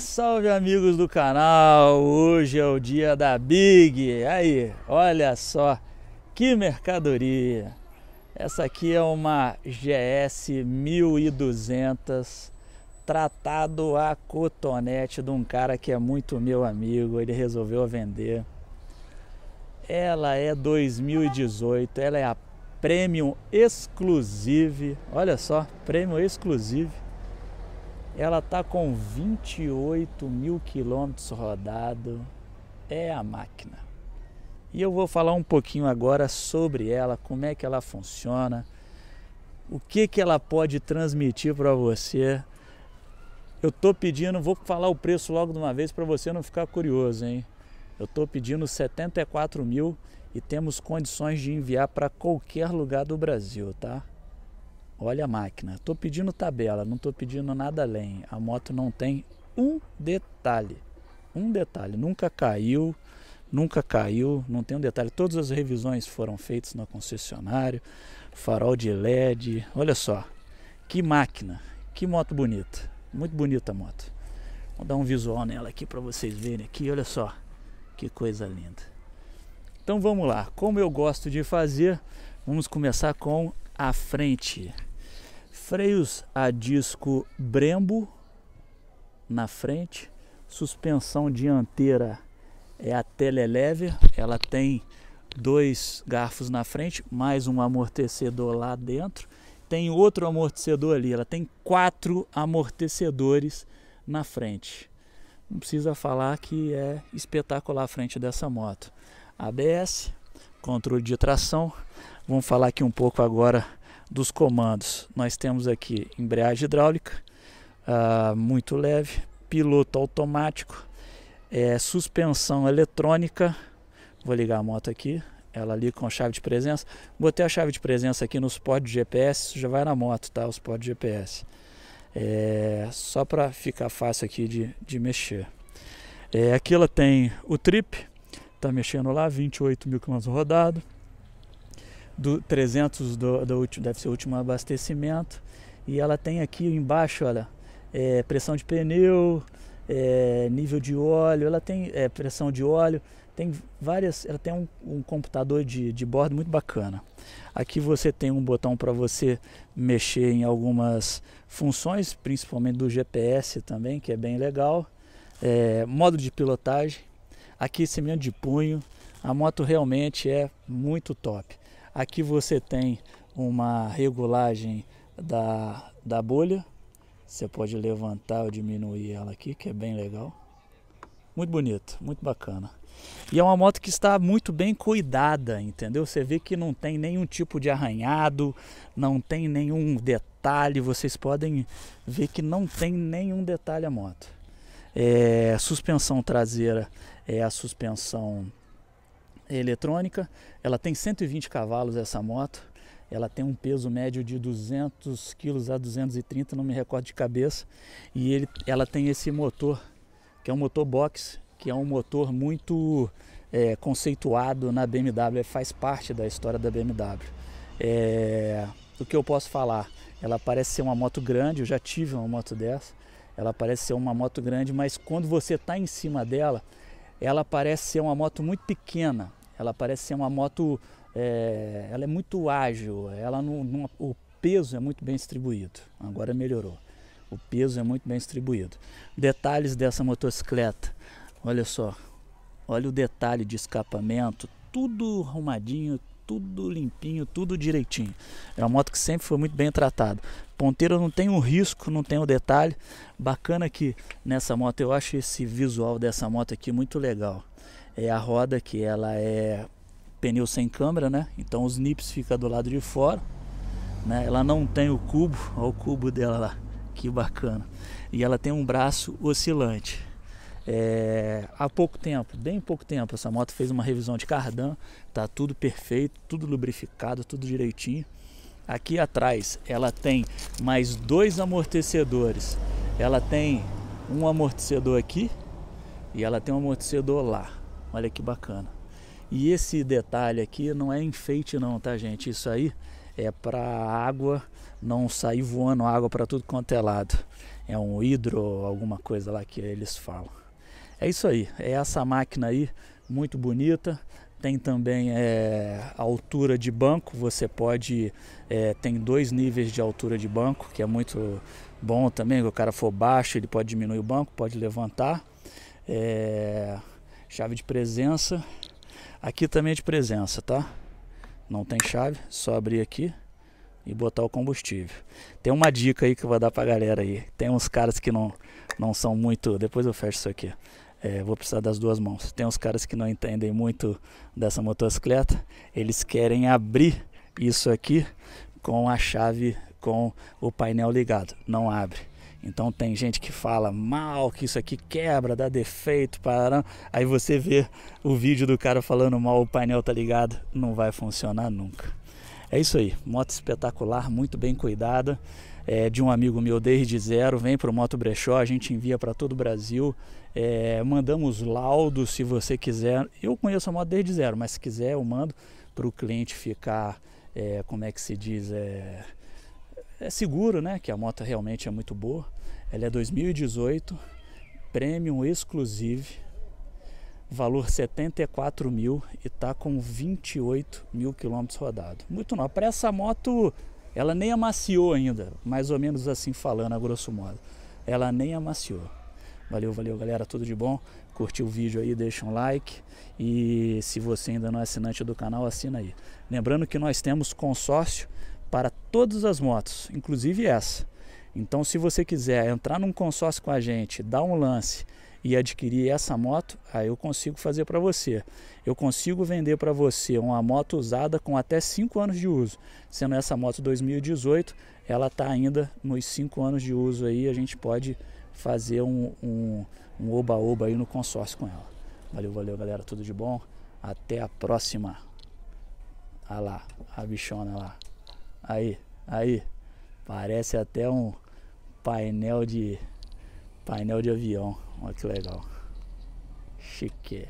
Salve, amigos do canal! Hoje é o dia da Big. Aí, olha só que mercadoria! Essa aqui é uma GS 1200 tratado a cotonete de um cara que é muito meu amigo, ele resolveu vender. Ela é 2018, ela é a Premium Exclusive. Olha só, Premium Exclusive ela está com 28 mil quilômetros rodados, é a máquina. E eu vou falar um pouquinho agora sobre ela, como é que ela funciona, o que, que ela pode transmitir para você. Eu tô pedindo, vou falar o preço logo de uma vez para você não ficar curioso, hein? Eu tô pedindo 74 mil e temos condições de enviar para qualquer lugar do Brasil, tá? Olha a máquina, estou pedindo tabela, não estou pedindo nada além. A moto não tem um detalhe, um detalhe, nunca caiu, nunca caiu, não tem um detalhe. Todas as revisões foram feitas no concessionário. farol de LED, olha só, que máquina, que moto bonita, muito bonita a moto. Vou dar um visual nela aqui para vocês verem aqui, olha só, que coisa linda. Então vamos lá, como eu gosto de fazer, vamos começar com à frente. Freios a disco Brembo na frente. Suspensão dianteira é a Telelever. Ela tem dois garfos na frente, mais um amortecedor lá dentro. Tem outro amortecedor ali. Ela tem quatro amortecedores na frente. Não precisa falar que é espetacular a frente dessa moto. ABS, controle de tração. Vamos falar aqui um pouco agora dos comandos. Nós temos aqui embreagem hidráulica, uh, muito leve, piloto automático, é, suspensão eletrônica. Vou ligar a moto aqui, ela ali com chave de presença. Botei a chave de presença aqui no suporte GPS, já vai na moto, tá? O suporte GPS. É, só para ficar fácil aqui de, de mexer. É, aqui ela tem o trip, está mexendo lá, 28 mil quilômetros rodado do 300 do, do, deve ser o último abastecimento, e ela tem aqui embaixo, olha, é, pressão de pneu, é, nível de óleo, ela tem é, pressão de óleo, tem várias, ela tem um, um computador de, de bordo muito bacana. Aqui você tem um botão para você mexer em algumas funções, principalmente do GPS também, que é bem legal. É, modo de pilotagem, Aqui semeando de punho, a moto realmente é muito top. Aqui você tem uma regulagem da, da bolha. Você pode levantar ou diminuir ela aqui, que é bem legal. Muito bonito, muito bacana. E é uma moto que está muito bem cuidada, entendeu? Você vê que não tem nenhum tipo de arranhado, não tem nenhum detalhe. Vocês podem ver que não tem nenhum detalhe a moto. É, suspensão traseira é a suspensão eletrônica. Ela tem 120 cavalos essa moto. Ela tem um peso médio de 200 kg a 230, não me recordo de cabeça. E ele, ela tem esse motor, que é um motor box, que é um motor muito é, conceituado na BMW, faz parte da história da BMW. É, o que eu posso falar? Ela parece ser uma moto grande, eu já tive uma moto dessa. Ela parece ser uma moto grande, mas quando você está em cima dela, ela parece ser uma moto muito pequena, ela parece ser uma moto, é, ela é muito ágil, ela não, não, o peso é muito bem distribuído, agora melhorou, o peso é muito bem distribuído. Detalhes dessa motocicleta, olha só, olha o detalhe de escapamento, tudo arrumadinho, tudo limpinho, tudo direitinho. É uma moto que sempre foi muito bem tratada. Ponteiro não tem o um risco, não tem o um detalhe. Bacana aqui nessa moto, eu acho esse visual dessa moto aqui muito legal. É a roda que ela é pneu sem câmera, né? Então os nips fica do lado de fora, né? Ela não tem o cubo, olha o cubo dela lá. Que bacana. E ela tem um braço oscilante. É, há pouco tempo, bem pouco tempo, essa moto fez uma revisão de cardan, tá tudo perfeito, tudo lubrificado, tudo direitinho. Aqui atrás ela tem mais dois amortecedores. Ela tem um amortecedor aqui e ela tem um amortecedor lá. Olha que bacana. E esse detalhe aqui não é enfeite não, tá gente? Isso aí é para água não sair voando água para tudo quanto é lado. É um hidro, alguma coisa lá que eles falam. É isso aí, é essa máquina aí, muito bonita. Tem também é, altura de banco, você pode. É, tem dois níveis de altura de banco, que é muito bom também. Se o cara for baixo, ele pode diminuir o banco, pode levantar. É, chave de presença. Aqui também é de presença, tá? Não tem chave, só abrir aqui e botar o combustível. Tem uma dica aí que eu vou dar pra galera aí. Tem uns caras que não, não são muito. Depois eu fecho isso aqui é, vou precisar das duas mãos. Tem uns caras que não entendem muito dessa motocicleta, eles querem abrir isso aqui com a chave, com o painel ligado, não abre. Então tem gente que fala mal, que isso aqui quebra, dá defeito, parará. Aí você vê o vídeo do cara falando mal, o painel tá ligado, não vai funcionar nunca. É isso aí, moto espetacular, muito bem cuidada, é, de um amigo meu desde zero, vem para o Moto Brechó, a gente envia para todo o Brasil, é, mandamos laudos se você quiser. Eu conheço a moto desde zero, mas se quiser eu mando para o cliente ficar, é, como é que se diz, é, é, seguro, né? Que a moto realmente é muito boa. Ela é 2018, Premium Exclusive, valor 74 mil e tá com 28 mil quilômetros rodados. Muito não, para essa moto ela nem amaciou ainda, mais ou menos assim falando a grosso modo. Ela nem amaciou. Valeu, valeu galera, tudo de bom. Curtiu o vídeo aí, deixa um like e se você ainda não é assinante do canal, assina aí. Lembrando que nós temos consórcio para todas as motos, inclusive essa. Então se você quiser entrar num consórcio com a gente, dar um lance e adquirir essa moto, aí eu consigo fazer para você. Eu consigo vender para você uma moto usada com até 5 anos de uso, sendo essa moto 2018, ela está ainda nos 5 anos de uso aí, a gente pode fazer um oba-oba um, um aí no consórcio com ela. Valeu, valeu galera, tudo de bom, até a próxima. Ah lá, a bichona lá. Aí, aí, parece até um painel de Painel de avião, olha que legal. Chique.